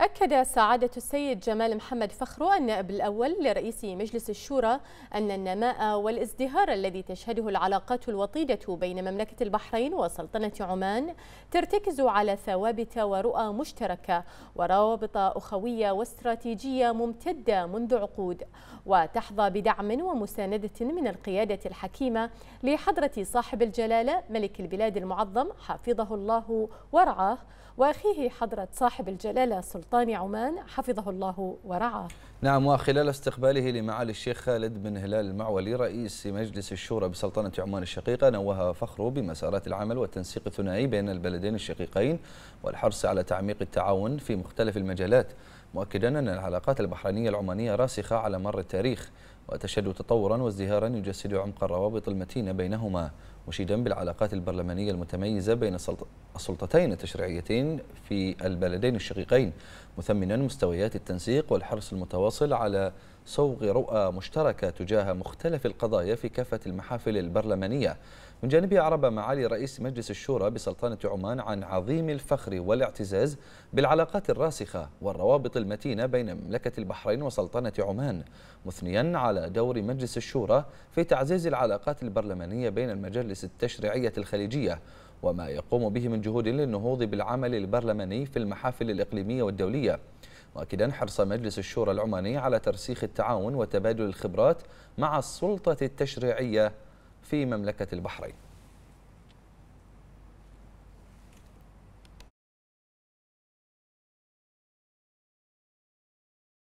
أكد سعادة السيد جمال محمد فخرو النائب الأول لرئيس مجلس الشورى أن النماء والازدهار الذي تشهده العلاقات الوطيدة بين مملكة البحرين وسلطنة عمان ترتكز على ثوابت ورؤى مشتركة وروابط أخوية واستراتيجية ممتدة منذ عقود وتحظى بدعم ومساندة من القيادة الحكيمة لحضرة صاحب الجلالة ملك البلاد المعظم حفظه الله ورعاه وأخيه حضرة صاحب الجلالة سلطان سلطان عمان حفظه الله ورعاه نعم وخلال استقباله لمعالي الشيخ خالد بن هلال المعولي رئيس مجلس الشورى بسلطنة عمان الشقيقة نوه فخره بمسارات العمل والتنسيق الثنائي بين البلدين الشقيقين والحرص على تعميق التعاون في مختلف المجالات مؤكدا أن العلاقات البحرينية العمانية راسخة على مر التاريخ وتشهد تطورا وازدهارا يجسد عمق الروابط المتينة بينهما مشيدا بالعلاقات البرلمانية المتميزة بين السلطتين التشريعيتين في البلدين الشقيقين مثمنا مستويات التنسيق والحرص المتواصل على صوغ رؤى مشتركة تجاه مختلف القضايا في كافة المحافل البرلمانية من جانبه أعرب معالي رئيس مجلس الشورى بسلطنة عمان عن عظيم الفخر والاعتزاز بالعلاقات الراسخة والروابط المتينة بين مملكة البحرين وسلطنة عمان مثنيا على دور مجلس الشورى في تعزيز العلاقات البرلمانية بين المجالس التشريعية الخليجية وما يقوم به من جهود للنهوض بالعمل البرلماني في المحافل الإقليمية والدولية مؤكدا حرص مجلس الشورى العماني على ترسيخ التعاون وتبادل الخبرات مع السلطة التشريعية في مملكة البحرين